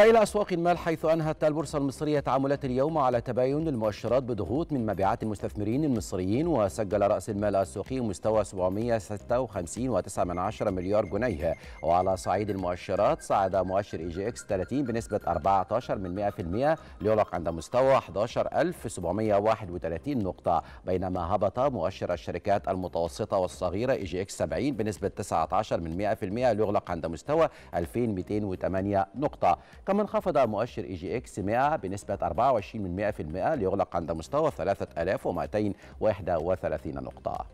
إلى أسواق المال حيث أنهت البورصة المصرية تعاملات اليوم على تباين المؤشرات بضغوط من مبيعات المستثمرين المصريين وسجل رأس المال السوقي مستوى 756.9 مليار جنيه وعلى صعيد المؤشرات صعد مؤشر إي جي إكس 30 بنسبة 14 من 100% ليغلق عند مستوى 11731 نقطة بينما هبط مؤشر الشركات المتوسطة والصغيرة إي جي إكس 70 بنسبة 19 من 100% ليغلق عند مستوى 2208 نقطة كما انخفض مؤشر اي جي اكس 100 بنسبة 24% ليغلق عند مستوى 3231 نقطة